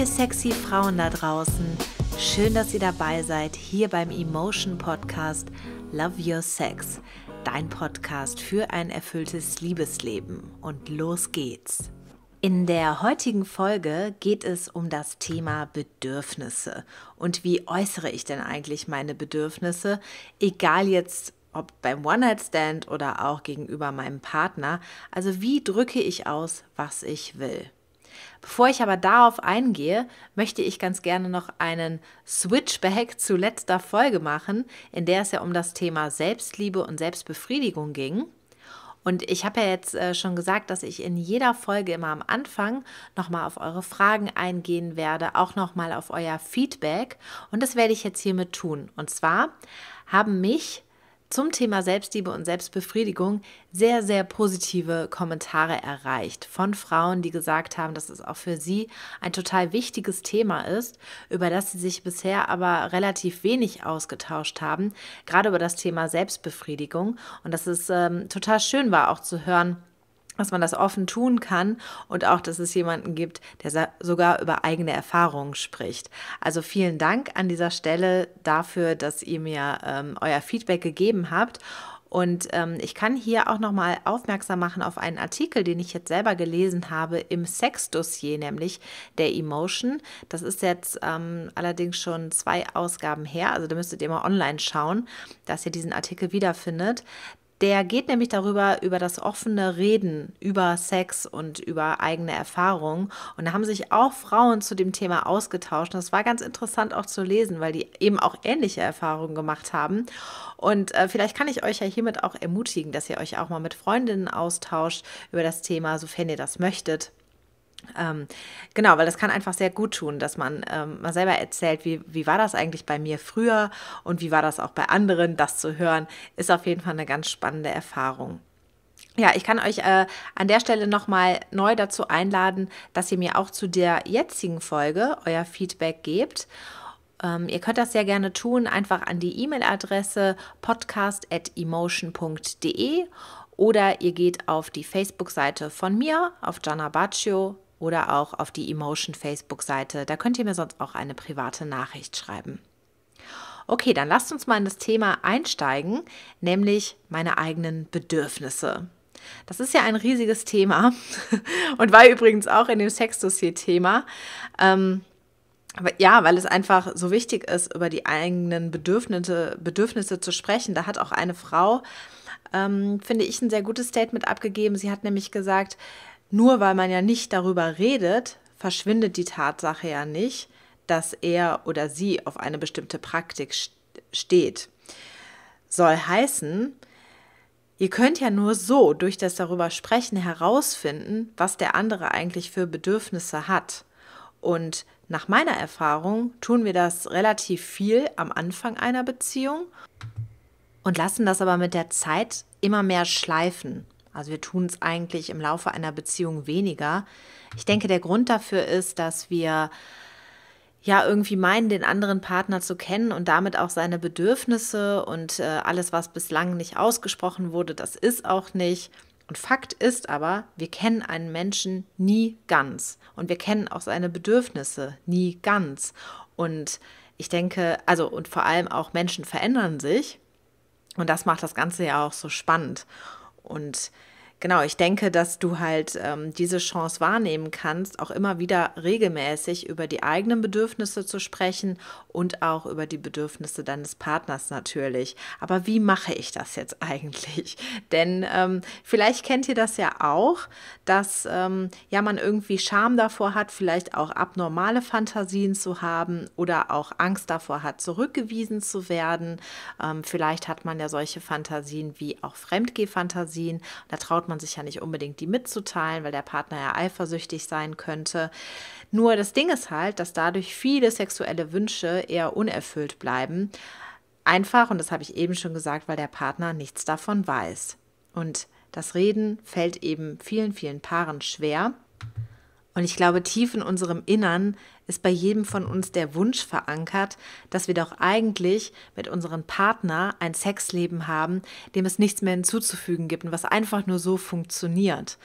ihr sexy Frauen da draußen, schön, dass ihr dabei seid hier beim Emotion Podcast Love Your Sex, dein Podcast für ein erfülltes Liebesleben. Und los geht's. In der heutigen Folge geht es um das Thema Bedürfnisse und wie äußere ich denn eigentlich meine Bedürfnisse, egal jetzt ob beim One-Night-Stand oder auch gegenüber meinem Partner. Also wie drücke ich aus, was ich will. Bevor ich aber darauf eingehe, möchte ich ganz gerne noch einen Switchback zu letzter Folge machen, in der es ja um das Thema Selbstliebe und Selbstbefriedigung ging. Und ich habe ja jetzt äh, schon gesagt, dass ich in jeder Folge immer am Anfang nochmal auf eure Fragen eingehen werde, auch nochmal auf euer Feedback. Und das werde ich jetzt hiermit tun. Und zwar haben mich zum Thema Selbstliebe und Selbstbefriedigung sehr, sehr positive Kommentare erreicht von Frauen, die gesagt haben, dass es auch für sie ein total wichtiges Thema ist, über das sie sich bisher aber relativ wenig ausgetauscht haben, gerade über das Thema Selbstbefriedigung und dass es ähm, total schön war auch zu hören, dass man das offen tun kann und auch, dass es jemanden gibt, der sogar über eigene Erfahrungen spricht. Also vielen Dank an dieser Stelle dafür, dass ihr mir ähm, euer Feedback gegeben habt. Und ähm, ich kann hier auch nochmal aufmerksam machen auf einen Artikel, den ich jetzt selber gelesen habe im Sexdossier, nämlich der Emotion. Das ist jetzt ähm, allerdings schon zwei Ausgaben her, also da müsstet ihr mal online schauen, dass ihr diesen Artikel wiederfindet. Der geht nämlich darüber, über das offene Reden, über Sex und über eigene Erfahrungen. Und da haben sich auch Frauen zu dem Thema ausgetauscht. Und das war ganz interessant auch zu lesen, weil die eben auch ähnliche Erfahrungen gemacht haben. Und äh, vielleicht kann ich euch ja hiermit auch ermutigen, dass ihr euch auch mal mit Freundinnen austauscht über das Thema, sofern ihr das möchtet. Ähm, genau, weil das kann einfach sehr gut tun, dass man ähm, mal selber erzählt, wie, wie war das eigentlich bei mir früher und wie war das auch bei anderen, das zu hören, ist auf jeden Fall eine ganz spannende Erfahrung. Ja, ich kann euch äh, an der Stelle nochmal neu dazu einladen, dass ihr mir auch zu der jetzigen Folge euer Feedback gebt. Ähm, ihr könnt das sehr gerne tun, einfach an die E-Mail-Adresse podcast.emotion.de oder ihr geht auf die Facebook-Seite von mir, auf Gianna Baccio oder auch auf die Emotion Facebook-Seite. Da könnt ihr mir sonst auch eine private Nachricht schreiben. Okay, dann lasst uns mal in das Thema einsteigen, nämlich meine eigenen Bedürfnisse. Das ist ja ein riesiges Thema und war übrigens auch in dem Sexdossier-Thema. Ähm, ja, weil es einfach so wichtig ist, über die eigenen Bedürfnisse, Bedürfnisse zu sprechen. Da hat auch eine Frau, ähm, finde ich, ein sehr gutes Statement abgegeben. Sie hat nämlich gesagt, nur weil man ja nicht darüber redet, verschwindet die Tatsache ja nicht, dass er oder sie auf eine bestimmte Praktik steht. Soll heißen, ihr könnt ja nur so durch das darüber sprechen herausfinden, was der andere eigentlich für Bedürfnisse hat. Und nach meiner Erfahrung tun wir das relativ viel am Anfang einer Beziehung und lassen das aber mit der Zeit immer mehr schleifen. Also wir tun es eigentlich im Laufe einer Beziehung weniger. Ich denke, der Grund dafür ist, dass wir ja irgendwie meinen, den anderen Partner zu kennen und damit auch seine Bedürfnisse und äh, alles, was bislang nicht ausgesprochen wurde, das ist auch nicht. Und Fakt ist aber, wir kennen einen Menschen nie ganz und wir kennen auch seine Bedürfnisse nie ganz. Und ich denke, also und vor allem auch Menschen verändern sich und das macht das Ganze ja auch so spannend und genau, ich denke, dass du halt ähm, diese Chance wahrnehmen kannst, auch immer wieder regelmäßig über die eigenen Bedürfnisse zu sprechen und auch über die Bedürfnisse deines Partners natürlich. Aber wie mache ich das jetzt eigentlich? Denn ähm, vielleicht kennt ihr das ja auch, dass ähm, ja man irgendwie Scham davor hat, vielleicht auch abnormale Fantasien zu haben oder auch Angst davor hat, zurückgewiesen zu werden. Ähm, vielleicht hat man ja solche Fantasien wie auch Fremdgehfantasien. Da traut man man sich ja nicht unbedingt, die mitzuteilen, weil der Partner ja eifersüchtig sein könnte. Nur das Ding ist halt, dass dadurch viele sexuelle Wünsche eher unerfüllt bleiben. Einfach, und das habe ich eben schon gesagt, weil der Partner nichts davon weiß. Und das Reden fällt eben vielen, vielen Paaren schwer. Und ich glaube, tief in unserem Innern ist bei jedem von uns der Wunsch verankert, dass wir doch eigentlich mit unserem Partner ein Sexleben haben, dem es nichts mehr hinzuzufügen gibt und was einfach nur so funktioniert.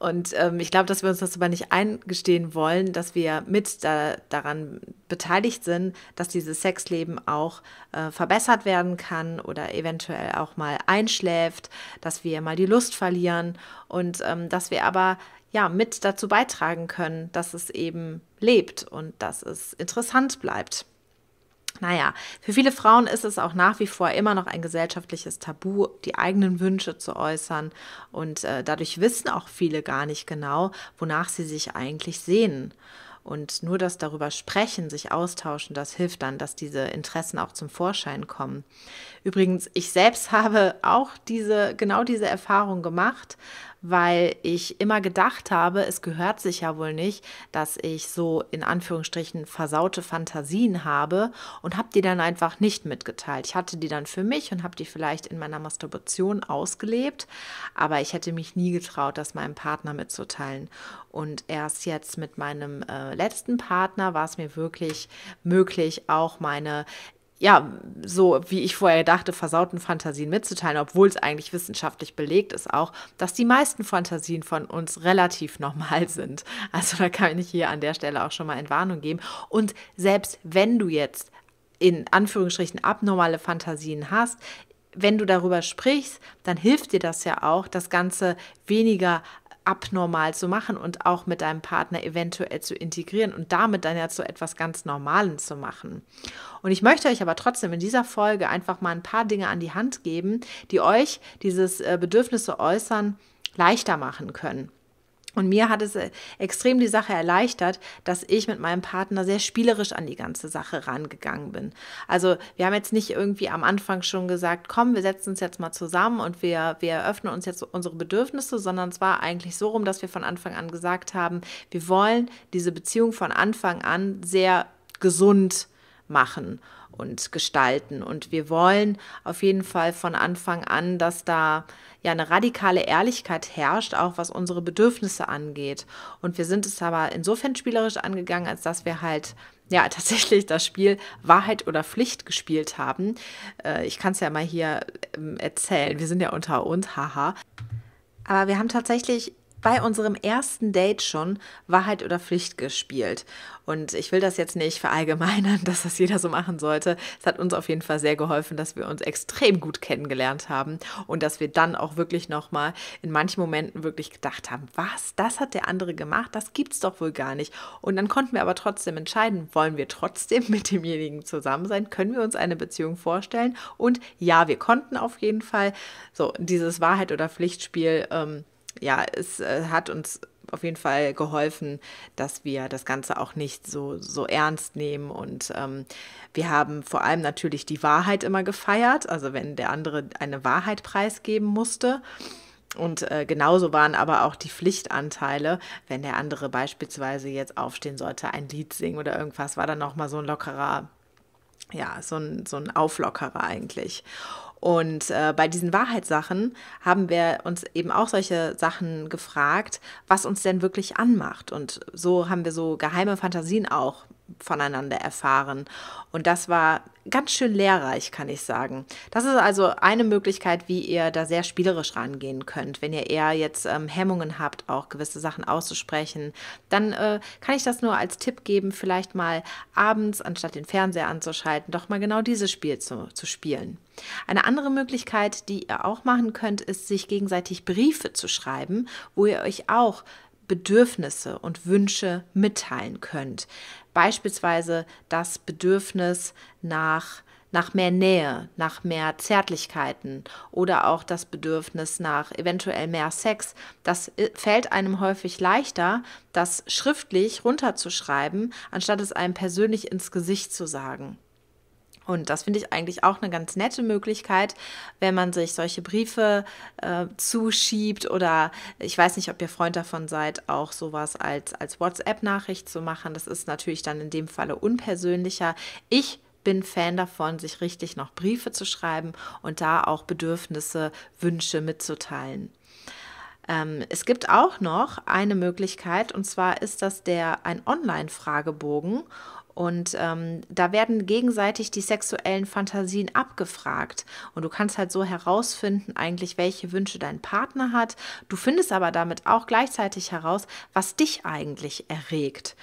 Und ähm, ich glaube, dass wir uns das aber nicht eingestehen wollen, dass wir mit da, daran beteiligt sind, dass dieses Sexleben auch äh, verbessert werden kann oder eventuell auch mal einschläft, dass wir mal die Lust verlieren und ähm, dass wir aber ja mit dazu beitragen können, dass es eben lebt und dass es interessant bleibt. Naja, für viele Frauen ist es auch nach wie vor immer noch ein gesellschaftliches Tabu, die eigenen Wünsche zu äußern. Und äh, dadurch wissen auch viele gar nicht genau, wonach sie sich eigentlich sehnen. Und nur das darüber sprechen, sich austauschen, das hilft dann, dass diese Interessen auch zum Vorschein kommen. Übrigens, ich selbst habe auch diese, genau diese Erfahrung gemacht, weil ich immer gedacht habe, es gehört sich ja wohl nicht, dass ich so in Anführungsstrichen versaute Fantasien habe und habe die dann einfach nicht mitgeteilt. Ich hatte die dann für mich und habe die vielleicht in meiner Masturbation ausgelebt, aber ich hätte mich nie getraut, das meinem Partner mitzuteilen. Und erst jetzt mit meinem äh, letzten Partner war es mir wirklich möglich, auch meine ja, so wie ich vorher dachte, versauten Fantasien mitzuteilen, obwohl es eigentlich wissenschaftlich belegt ist auch, dass die meisten Fantasien von uns relativ normal sind. Also da kann ich hier an der Stelle auch schon mal Entwarnung geben. Und selbst wenn du jetzt in Anführungsstrichen abnormale Fantasien hast, wenn du darüber sprichst, dann hilft dir das ja auch, das Ganze weniger abnormal zu machen und auch mit deinem Partner eventuell zu integrieren und damit dann ja zu etwas ganz Normalen zu machen. Und ich möchte euch aber trotzdem in dieser Folge einfach mal ein paar Dinge an die Hand geben, die euch dieses äh, Bedürfnisse äußern leichter machen können. Und mir hat es äh, extrem die Sache erleichtert, dass ich mit meinem Partner sehr spielerisch an die ganze Sache rangegangen bin. Also wir haben jetzt nicht irgendwie am Anfang schon gesagt, komm, wir setzen uns jetzt mal zusammen und wir, wir öffnen uns jetzt unsere Bedürfnisse, sondern es war eigentlich so rum, dass wir von Anfang an gesagt haben, wir wollen diese Beziehung von Anfang an sehr gesund machen und gestalten. Und wir wollen auf jeden Fall von Anfang an, dass da ja eine radikale Ehrlichkeit herrscht, auch was unsere Bedürfnisse angeht. Und wir sind es aber insofern spielerisch angegangen, als dass wir halt ja tatsächlich das Spiel Wahrheit oder Pflicht gespielt haben. Äh, ich kann es ja mal hier ähm, erzählen. Wir sind ja unter uns, haha. Aber wir haben tatsächlich bei unserem ersten Date schon Wahrheit oder Pflicht gespielt. Und ich will das jetzt nicht verallgemeinern, dass das jeder so machen sollte. Es hat uns auf jeden Fall sehr geholfen, dass wir uns extrem gut kennengelernt haben und dass wir dann auch wirklich nochmal in manchen Momenten wirklich gedacht haben, was, das hat der andere gemacht, das gibt's doch wohl gar nicht. Und dann konnten wir aber trotzdem entscheiden, wollen wir trotzdem mit demjenigen zusammen sein, können wir uns eine Beziehung vorstellen? Und ja, wir konnten auf jeden Fall. So, dieses Wahrheit oder Pflichtspiel. Ähm, ja, es äh, hat uns auf jeden Fall geholfen, dass wir das Ganze auch nicht so, so ernst nehmen. Und ähm, wir haben vor allem natürlich die Wahrheit immer gefeiert, also wenn der andere eine Wahrheit preisgeben musste. Und äh, genauso waren aber auch die Pflichtanteile, wenn der andere beispielsweise jetzt aufstehen sollte, ein Lied singen oder irgendwas, war dann nochmal so ein lockerer, ja, so ein, so ein Auflockerer eigentlich. Und äh, bei diesen Wahrheitssachen haben wir uns eben auch solche Sachen gefragt, was uns denn wirklich anmacht. Und so haben wir so geheime Fantasien auch voneinander erfahren. Und das war ganz schön lehrreich, kann ich sagen. Das ist also eine Möglichkeit, wie ihr da sehr spielerisch rangehen könnt. Wenn ihr eher jetzt ähm, Hemmungen habt, auch gewisse Sachen auszusprechen, dann äh, kann ich das nur als Tipp geben, vielleicht mal abends, anstatt den Fernseher anzuschalten, doch mal genau dieses Spiel zu, zu spielen. Eine andere Möglichkeit, die ihr auch machen könnt, ist, sich gegenseitig Briefe zu schreiben, wo ihr euch auch Bedürfnisse und Wünsche mitteilen könnt. Beispielsweise das Bedürfnis nach nach mehr Nähe, nach mehr Zärtlichkeiten oder auch das Bedürfnis nach eventuell mehr Sex. Das äh, fällt einem häufig leichter, das schriftlich runterzuschreiben, anstatt es einem persönlich ins Gesicht zu sagen. Und das finde ich eigentlich auch eine ganz nette Möglichkeit, wenn man sich solche Briefe äh, zuschiebt oder ich weiß nicht, ob ihr Freund davon seid, auch sowas als, als WhatsApp-Nachricht zu machen. Das ist natürlich dann in dem Falle unpersönlicher. Ich bin Fan davon, sich richtig noch Briefe zu schreiben und da auch Bedürfnisse, Wünsche mitzuteilen ähm, es gibt auch noch eine Möglichkeit und zwar ist das der ein Online-Fragebogen und ähm, da werden gegenseitig die sexuellen Fantasien abgefragt. Und du kannst halt so herausfinden, eigentlich, welche Wünsche dein Partner hat. Du findest aber damit auch gleichzeitig heraus, was dich eigentlich erregt.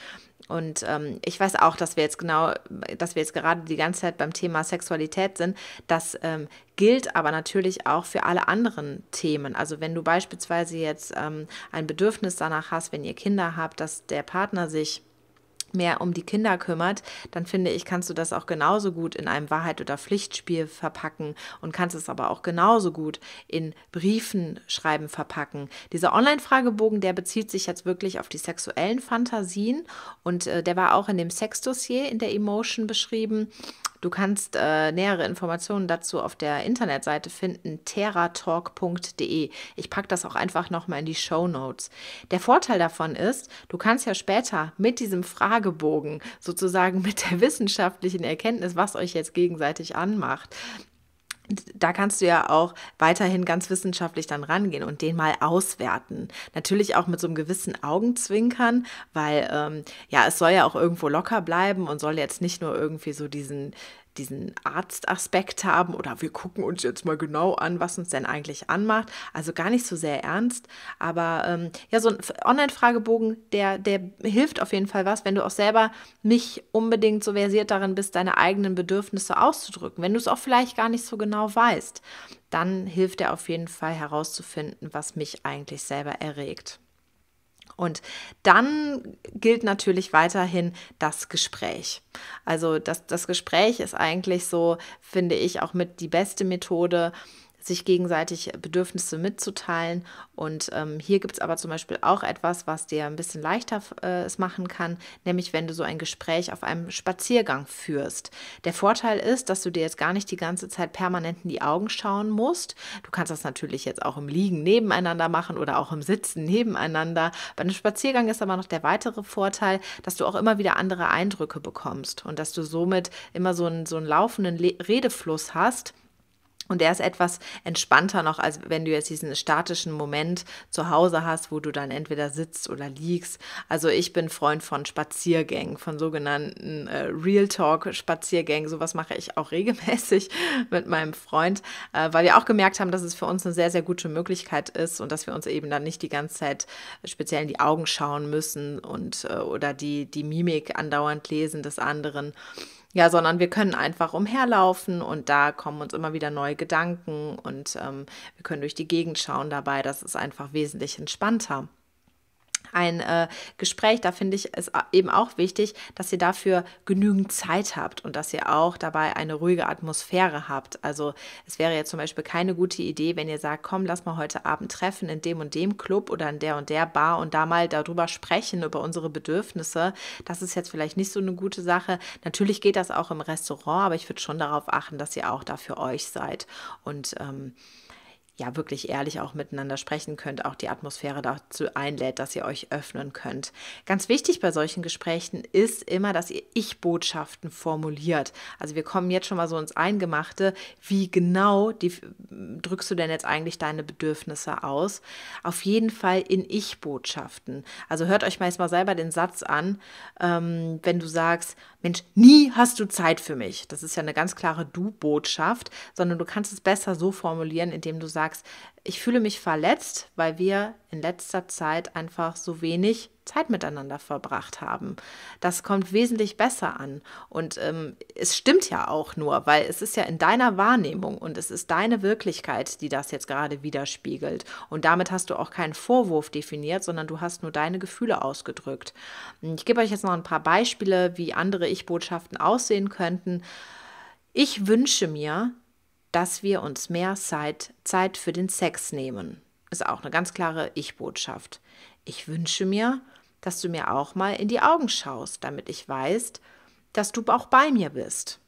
Und ähm, ich weiß auch, dass wir jetzt genau, dass wir jetzt gerade die ganze Zeit beim Thema Sexualität sind. Das ähm, gilt aber natürlich auch für alle anderen Themen. Also wenn du beispielsweise jetzt ähm, ein Bedürfnis danach hast, wenn ihr Kinder habt, dass der Partner sich mehr um die Kinder kümmert, dann finde ich, kannst du das auch genauso gut in einem Wahrheit- oder Pflichtspiel verpacken und kannst es aber auch genauso gut in Briefen schreiben verpacken. Dieser Online-Fragebogen, der bezieht sich jetzt wirklich auf die sexuellen Fantasien und äh, der war auch in dem Sexdossier in der Emotion beschrieben. Du kannst äh, nähere Informationen dazu auf der Internetseite finden, terratalk.de. Ich packe das auch einfach nochmal in die Show Notes. Der Vorteil davon ist, du kannst ja später mit diesem Fragebogen, sozusagen mit der wissenschaftlichen Erkenntnis, was euch jetzt gegenseitig anmacht, da kannst du ja auch weiterhin ganz wissenschaftlich dann rangehen und den mal auswerten. Natürlich auch mit so einem gewissen Augenzwinkern, weil ähm, ja, es soll ja auch irgendwo locker bleiben und soll jetzt nicht nur irgendwie so diesen diesen Arztaspekt haben oder wir gucken uns jetzt mal genau an, was uns denn eigentlich anmacht. Also gar nicht so sehr ernst, aber ähm, ja, so ein Online-Fragebogen, der, der hilft auf jeden Fall was, wenn du auch selber nicht unbedingt so versiert darin bist, deine eigenen Bedürfnisse auszudrücken, wenn du es auch vielleicht gar nicht so genau weißt, dann hilft er auf jeden Fall herauszufinden, was mich eigentlich selber erregt. Und dann gilt natürlich weiterhin das Gespräch. Also das, das Gespräch ist eigentlich so, finde ich, auch mit die beste Methode, sich gegenseitig Bedürfnisse mitzuteilen. Und ähm, hier gibt es aber zum Beispiel auch etwas, was dir ein bisschen leichter äh, es machen kann, nämlich wenn du so ein Gespräch auf einem Spaziergang führst. Der Vorteil ist, dass du dir jetzt gar nicht die ganze Zeit permanent in die Augen schauen musst. Du kannst das natürlich jetzt auch im Liegen nebeneinander machen oder auch im Sitzen nebeneinander. Bei einem Spaziergang ist aber noch der weitere Vorteil, dass du auch immer wieder andere Eindrücke bekommst und dass du somit immer so einen, so einen laufenden Le Redefluss hast und der ist etwas entspannter noch, als wenn du jetzt diesen statischen Moment zu Hause hast, wo du dann entweder sitzt oder liegst. Also ich bin Freund von Spaziergängen, von sogenannten äh, Real Talk-Spaziergängen. Sowas mache ich auch regelmäßig mit meinem Freund, äh, weil wir auch gemerkt haben, dass es für uns eine sehr, sehr gute Möglichkeit ist und dass wir uns eben dann nicht die ganze Zeit speziell in die Augen schauen müssen und äh, oder die, die Mimik andauernd lesen des anderen ja, sondern wir können einfach umherlaufen und da kommen uns immer wieder neue Gedanken und ähm, wir können durch die Gegend schauen dabei. Das ist einfach wesentlich entspannter ein äh, Gespräch. Da finde ich es eben auch wichtig, dass ihr dafür genügend Zeit habt und dass ihr auch dabei eine ruhige Atmosphäre habt. Also es wäre jetzt zum Beispiel keine gute Idee, wenn ihr sagt, komm, lass mal heute Abend treffen in dem und dem Club oder in der und der Bar und da mal darüber sprechen, über unsere Bedürfnisse. Das ist jetzt vielleicht nicht so eine gute Sache. Natürlich geht das auch im Restaurant, aber ich würde schon darauf achten, dass ihr auch da für euch seid. Und ähm, ja wirklich ehrlich auch miteinander sprechen könnt, auch die Atmosphäre dazu einlädt, dass ihr euch öffnen könnt. Ganz wichtig bei solchen Gesprächen ist immer, dass ihr Ich-Botschaften formuliert. Also wir kommen jetzt schon mal so ins Eingemachte. Wie genau die, drückst du denn jetzt eigentlich deine Bedürfnisse aus? Auf jeden Fall in Ich-Botschaften. Also hört euch meist mal selber den Satz an, ähm, wenn du sagst, Mensch, nie hast du Zeit für mich. Das ist ja eine ganz klare Du-Botschaft, sondern du kannst es besser so formulieren, indem du sagst, sagst, ich fühle mich verletzt, weil wir in letzter Zeit einfach so wenig Zeit miteinander verbracht haben. Das kommt wesentlich besser an. Und ähm, es stimmt ja auch nur, weil es ist ja in deiner Wahrnehmung und es ist deine Wirklichkeit, die das jetzt gerade widerspiegelt. Und damit hast du auch keinen Vorwurf definiert, sondern du hast nur deine Gefühle ausgedrückt. Ich gebe euch jetzt noch ein paar Beispiele, wie andere Ich-Botschaften aussehen könnten. Ich wünsche mir, dass wir uns mehr Zeit, Zeit für den Sex nehmen. Ist auch eine ganz klare Ich-Botschaft. Ich wünsche mir, dass du mir auch mal in die Augen schaust, damit ich weiß, dass du auch bei mir bist.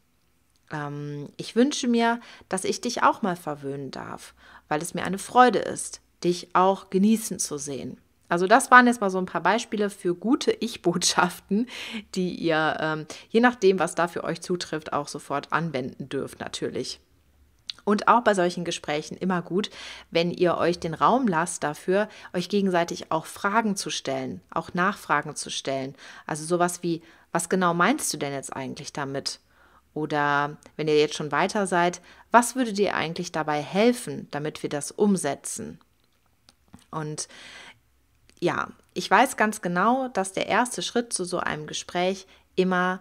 Ähm, ich wünsche mir, dass ich dich auch mal verwöhnen darf, weil es mir eine Freude ist, dich auch genießen zu sehen. Also das waren jetzt mal so ein paar Beispiele für gute Ich-Botschaften, die ihr ähm, je nachdem, was da für euch zutrifft, auch sofort anwenden dürft natürlich. Und auch bei solchen Gesprächen immer gut, wenn ihr euch den Raum lasst dafür, euch gegenseitig auch Fragen zu stellen, auch Nachfragen zu stellen. Also sowas wie, was genau meinst du denn jetzt eigentlich damit? Oder wenn ihr jetzt schon weiter seid, was würde dir eigentlich dabei helfen, damit wir das umsetzen? Und ja, ich weiß ganz genau, dass der erste Schritt zu so einem Gespräch immer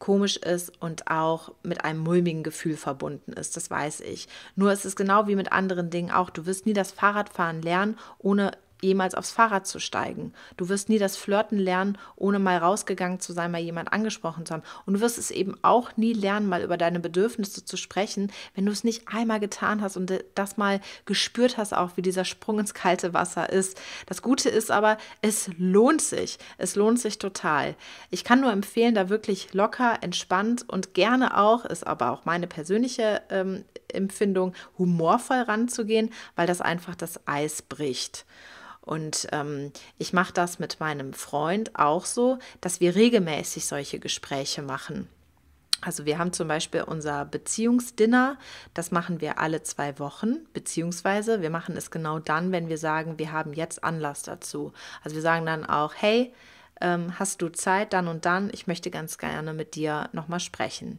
komisch ist und auch mit einem mulmigen Gefühl verbunden ist, das weiß ich. Nur ist es genau wie mit anderen Dingen auch, du wirst nie das Fahrradfahren lernen, ohne jemals aufs Fahrrad zu steigen. Du wirst nie das Flirten lernen, ohne mal rausgegangen zu sein, mal jemand angesprochen zu haben. Und du wirst es eben auch nie lernen, mal über deine Bedürfnisse zu sprechen, wenn du es nicht einmal getan hast und das mal gespürt hast, auch wie dieser Sprung ins kalte Wasser ist. Das Gute ist aber, es lohnt sich. Es lohnt sich total. Ich kann nur empfehlen, da wirklich locker, entspannt und gerne auch, ist aber auch meine persönliche ähm, Empfindung, humorvoll ranzugehen, weil das einfach das Eis bricht. Und ähm, ich mache das mit meinem Freund auch so, dass wir regelmäßig solche Gespräche machen. Also wir haben zum Beispiel unser Beziehungsdinner, das machen wir alle zwei Wochen, beziehungsweise wir machen es genau dann, wenn wir sagen, wir haben jetzt Anlass dazu. Also wir sagen dann auch, hey, ähm, hast du Zeit dann und dann, ich möchte ganz gerne mit dir nochmal sprechen.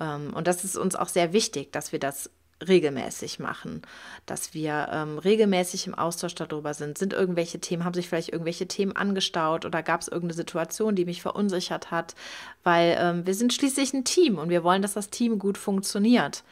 Ähm, und das ist uns auch sehr wichtig, dass wir das regelmäßig machen, dass wir ähm, regelmäßig im Austausch darüber sind. Sind irgendwelche Themen, haben sich vielleicht irgendwelche Themen angestaut oder gab es irgendeine Situation, die mich verunsichert hat, weil ähm, wir sind schließlich ein Team und wir wollen, dass das Team gut funktioniert.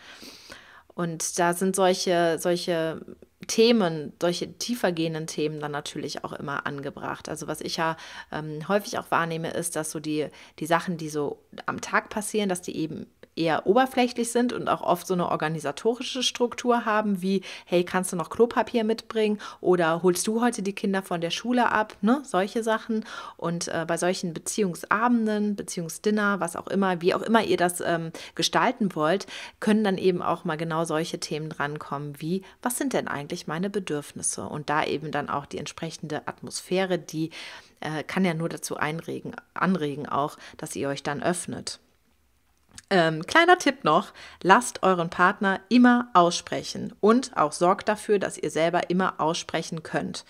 Und da sind solche, solche Themen, solche tiefergehenden Themen dann natürlich auch immer angebracht. Also was ich ja ähm, häufig auch wahrnehme, ist, dass so die, die Sachen, die so am Tag passieren, dass die eben eher oberflächlich sind und auch oft so eine organisatorische Struktur haben, wie, hey, kannst du noch Klopapier mitbringen oder holst du heute die Kinder von der Schule ab, ne? solche Sachen. Und äh, bei solchen Beziehungsabenden, Beziehungsdinner, was auch immer, wie auch immer ihr das ähm, gestalten wollt, können dann eben auch mal genau solche Themen drankommen, wie, was sind denn eigentlich meine Bedürfnisse? Und da eben dann auch die entsprechende Atmosphäre, die äh, kann ja nur dazu einregen, anregen auch, dass ihr euch dann öffnet. Ähm, kleiner Tipp noch, lasst euren Partner immer aussprechen und auch sorgt dafür, dass ihr selber immer aussprechen könnt.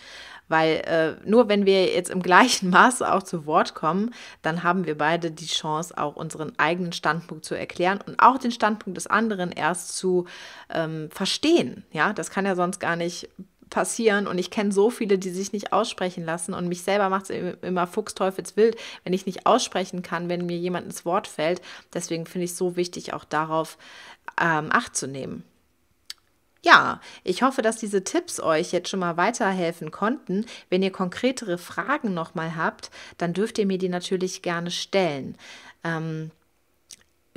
Weil äh, nur wenn wir jetzt im gleichen Maße auch zu Wort kommen, dann haben wir beide die Chance, auch unseren eigenen Standpunkt zu erklären und auch den Standpunkt des anderen erst zu ähm, verstehen. Ja, das kann ja sonst gar nicht passieren und ich kenne so viele, die sich nicht aussprechen lassen und mich selber macht es immer fuchsteufelswild, wenn ich nicht aussprechen kann, wenn mir jemand ins Wort fällt. Deswegen finde ich es so wichtig, auch darauf ähm, Acht zu nehmen. Ja, ich hoffe, dass diese Tipps euch jetzt schon mal weiterhelfen konnten. Wenn ihr konkretere Fragen nochmal habt, dann dürft ihr mir die natürlich gerne stellen. Ähm,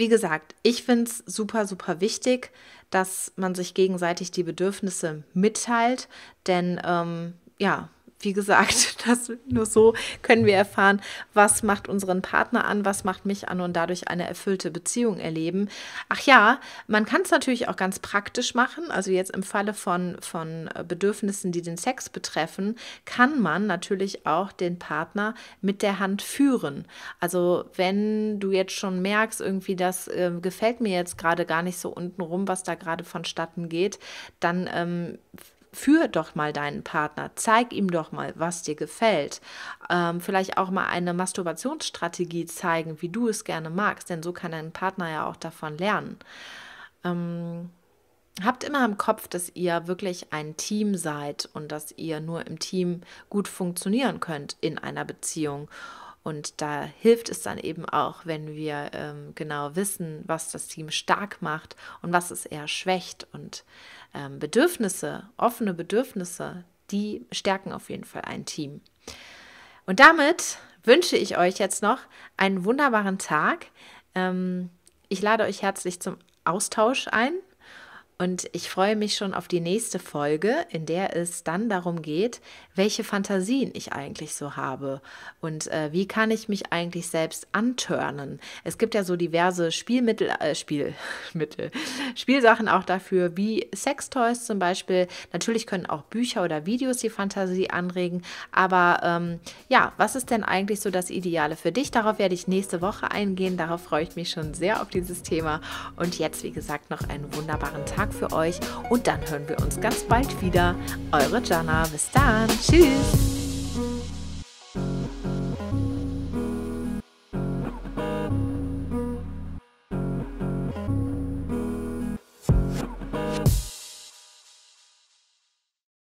wie gesagt, ich finde es super, super wichtig, dass man sich gegenseitig die Bedürfnisse mitteilt, denn ähm, ja, wie gesagt, das nur so können wir erfahren, was macht unseren Partner an, was macht mich an und dadurch eine erfüllte Beziehung erleben. Ach ja, man kann es natürlich auch ganz praktisch machen. Also jetzt im Falle von, von Bedürfnissen, die den Sex betreffen, kann man natürlich auch den Partner mit der Hand führen. Also wenn du jetzt schon merkst, irgendwie das äh, gefällt mir jetzt gerade gar nicht so untenrum, was da gerade vonstatten geht, dann ähm, führ doch mal deinen Partner, zeig ihm doch mal, was dir gefällt. Ähm, vielleicht auch mal eine Masturbationsstrategie zeigen, wie du es gerne magst, denn so kann dein Partner ja auch davon lernen. Ähm, habt immer im Kopf, dass ihr wirklich ein Team seid und dass ihr nur im Team gut funktionieren könnt in einer Beziehung. Und da hilft es dann eben auch, wenn wir ähm, genau wissen, was das Team stark macht und was es eher schwächt und ähm, Bedürfnisse, offene Bedürfnisse, die stärken auf jeden Fall ein Team. Und damit wünsche ich euch jetzt noch einen wunderbaren Tag. Ähm, ich lade euch herzlich zum Austausch ein und ich freue mich schon auf die nächste Folge, in der es dann darum geht, welche Fantasien ich eigentlich so habe und äh, wie kann ich mich eigentlich selbst antörnen. Es gibt ja so diverse Spielmittel, äh, Spielmittel, Spielsachen auch dafür, wie Sextoys zum Beispiel. Natürlich können auch Bücher oder Videos die Fantasie anregen, aber ähm, ja, was ist denn eigentlich so das Ideale für dich? Darauf werde ich nächste Woche eingehen. Darauf freue ich mich schon sehr auf dieses Thema. Und jetzt, wie gesagt, noch einen wunderbaren Tag Tag für euch und dann hören wir uns ganz bald wieder. Eure Jana, bis dann. Tschüss.